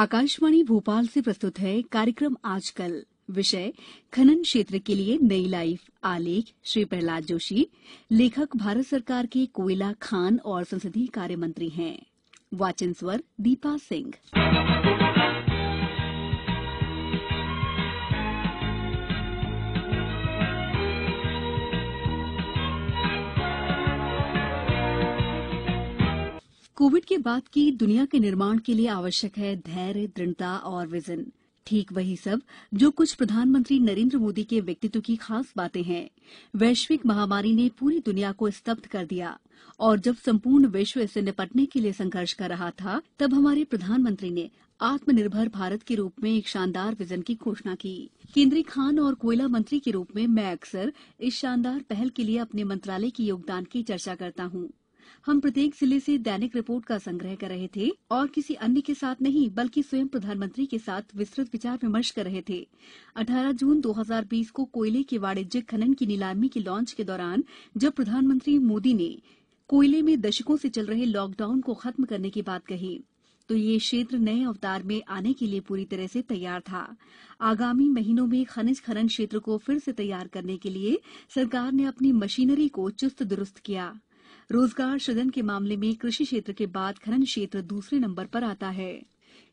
आकाशवाणी भोपाल से प्रस्तुत है कार्यक्रम आजकल विषय खनन क्षेत्र के लिए नई लाइफ आलेख श्री प्रहलाद जोशी लेखक भारत सरकार के कोयला खान और संसदीय कार्य मंत्री हैं वाचन स्वर दीपा सिंह कोविड के बाद की दुनिया के निर्माण के लिए आवश्यक है धैर्य दृढ़ता और विजन ठीक वही सब जो कुछ प्रधानमंत्री नरेंद्र मोदी के व्यक्तित्व की खास बातें हैं वैश्विक महामारी ने पूरी दुनिया को स्तब्ध कर दिया और जब संपूर्ण विश्व इससे निपटने के लिए संघर्ष कर रहा था तब हमारे प्रधानमंत्री ने आत्मनिर्भर भारत के रूप में एक शानदार विजन की घोषणा की केंद्रीय खान और कोयला मंत्री के रूप में मैं अक्सर इस शानदार पहल के लिए अपने मंत्रालय के योगदान की चर्चा करता हूँ हम प्रत्येक जिले से दैनिक रिपोर्ट का संग्रह कर रहे थे और किसी अन्य के साथ नहीं बल्कि स्वयं प्रधानमंत्री के साथ विस्तृत विचार विमर्श कर रहे थे 18 जून 2020 को कोयले के वाणिज्यिक खनन की नीलामी की लॉन्च के दौरान जब प्रधानमंत्री मोदी ने कोयले में दशकों से चल रहे लॉकडाउन को खत्म करने की बात कही तो ये क्षेत्र नए अवतार में आने के लिए पूरी तरह से तैयार था आगामी महीनों में खनिज खनन क्षेत्र को फिर से तैयार करने के लिए सरकार ने अपनी मशीनरी को चुस्त दुरुस्त किया रोजगार सृजन के मामले में कृषि क्षेत्र के बाद खनन क्षेत्र दूसरे नंबर पर आता है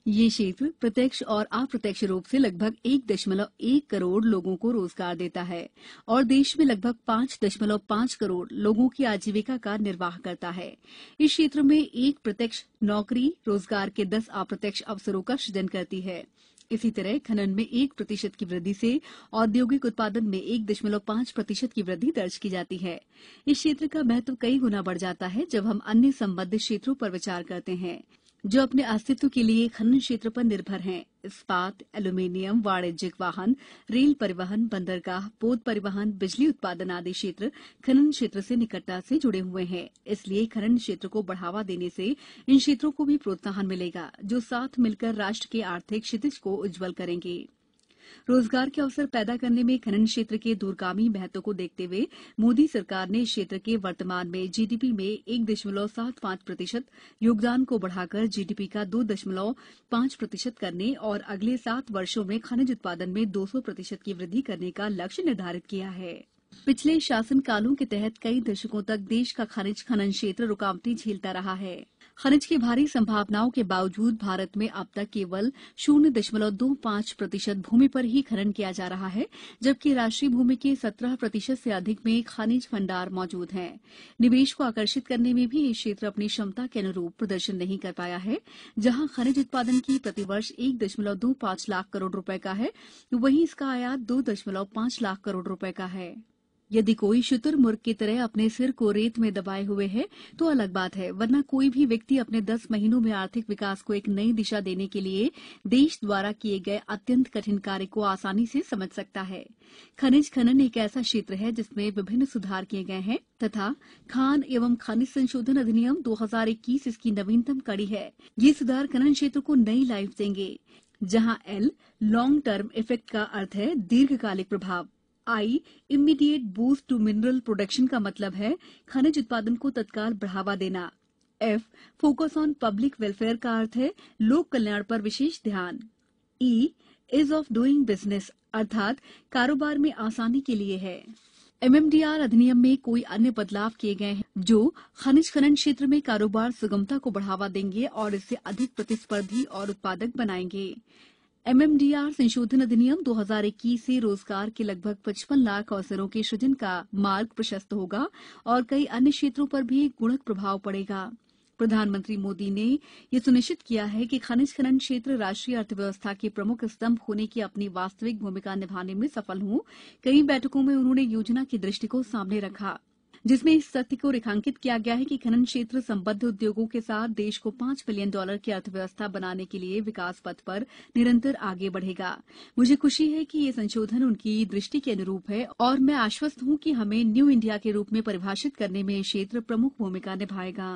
ये क्षेत्र प्रत्यक्ष और अप्रत्यक्ष रूप से लगभग एक दशमलव एक करोड़ लोगों को रोजगार देता है और देश में लगभग पांच दशमलव पांच करोड़ लोगों की आजीविका का निर्वाह करता है इस क्षेत्र में एक प्रत्यक्ष नौकरी रोजगार के दस अप्रत्यक्ष अवसरों का सृजन करती है इसी तरह खनन में एक प्रतिशत की वृद्धि से औद्योगिक उत्पादन में एक दशमलव पांच प्रतिशत की वृद्धि दर्ज की जाती है इस क्षेत्र का महत्व कई गुना बढ़ जाता है जब हम अन्य संबद्ध क्षेत्रों पर विचार करते हैं जो अपने अस्तित्व के लिए खनन क्षेत्र पर निर्भर हैं इस्पात एल्यूमिनियम वाणिज्यिक वाहन रेल परिवहन बंदरगाह पोत परिवहन बिजली उत्पादन आदि क्षेत्र खनन क्षेत्र से निकटता से जुड़े हुए हैं इसलिए खनन क्षेत्र को बढ़ावा देने से इन क्षेत्रों को भी प्रोत्साहन मिलेगा जो साथ मिलकर राष्ट्र के आर्थिक क्षितिज को उज्जवल करेंगे रोजगार के अवसर पैदा करने में खनन क्षेत्र के दूरगामी महत्व को देखते हुए मोदी सरकार ने इस क्षेत्र के वर्तमान में जीडीपी में एक दशमलव सात पांच प्रतिशत योगदान को बढ़ाकर जीडीपी का दो दशमलव पांच प्रतिशत करने और अगले सात वर्षों में खनिज उत्पादन में दो सौ प्रतिशत की वृद्धि करने का लक्ष्य निर्धारित किया है पिछले कालों के तहत कई दशकों तक देश का खनिज खनन क्षेत्र रुकावटें झेलता रहा है खनिज की भारी संभावनाओं के बावजूद भारत में अब तक केवल शून्य दशमलव दो पांच प्रतिशत भूमि पर ही खनन किया जा रहा है जबकि राष्ट्रीय भूमि के सत्रह प्रतिशत से अधिक में खनिज भंडार मौजूद हैं निवेश को आकर्षित करने में भी यह क्षेत्र अपनी क्षमता के अनुरूप प्रदर्शन नहीं कर पाया है जहां खनिज उत्पादन की प्रतिवर्ष एक दशमलव दो पांच लाख करोड़ रुपए का है वहीं इसका आयात दो दशमलव पांच लाख करोड़ रुपए का है यदि कोई शुतुरमुर्ग की तरह अपने सिर को रेत में दबाए हुए है तो अलग बात है वरना कोई भी व्यक्ति अपने दस महीनों में आर्थिक विकास को एक नई दिशा देने के लिए देश द्वारा किए गए अत्यंत कठिन कार्य को आसानी से समझ सकता है खनिज खनन एक ऐसा क्षेत्र है जिसमें विभिन्न सुधार किए गए हैं तथा खान एवं खनिज संशोधन अधिनियम दो इसकी नवीनतम कड़ी है ये सुधार खनन क्षेत्र को नई लाइफ देंगे जहाँ एल लॉन्ग टर्म इफेक्ट का अर्थ है दीर्घकालिक प्रभाव I immediate boost to mineral production का मतलब है खनिज उत्पादन को तत्काल बढ़ावा देना F focus on public welfare का अर्थ है लोक कल्याण पर विशेष ध्यान E ease of doing business अर्थात कारोबार में आसानी के लिए है एमएमडीआर अधिनियम में कोई अन्य बदलाव किए गए हैं जो खनिज खनन क्षेत्र में कारोबार सुगमता को बढ़ावा देंगे और इससे अधिक प्रतिस्पर्धी और उत्पादक बनाएंगे एमएमडीआर संशोधन अधिनियम 2021 से रोजगार के लगभग पचपन लाख अवसरों के सृजन का मार्ग प्रशस्त होगा और कई अन्य क्षेत्रों पर भी गुणक प्रभाव पड़ेगा प्रधानमंत्री मोदी ने यह सुनिश्चित किया है कि खनिज खनन क्षेत्र राष्ट्रीय अर्थव्यवस्था के प्रमुख स्तंभ होने की अपनी वास्तविक भूमिका निभाने में सफल हों कई बैठकों में उन्होंने योजना के दृष्टि को सामने रखा है जिसमें इस तथ्य को रेखांकित किया गया है कि खनन क्षेत्र संबद्ध उद्योगों के साथ देश को पांच बिलियन डॉलर की अर्थव्यवस्था बनाने के लिए विकास पथ पर निरंतर आगे बढ़ेगा मुझे खुशी है कि यह संशोधन उनकी दृष्टि के अनुरूप है और मैं आश्वस्त हूं कि हमें न्यू इंडिया के रूप में परिभाषित करने में यह क्षेत्र प्रमुख भूमिका निभाएगा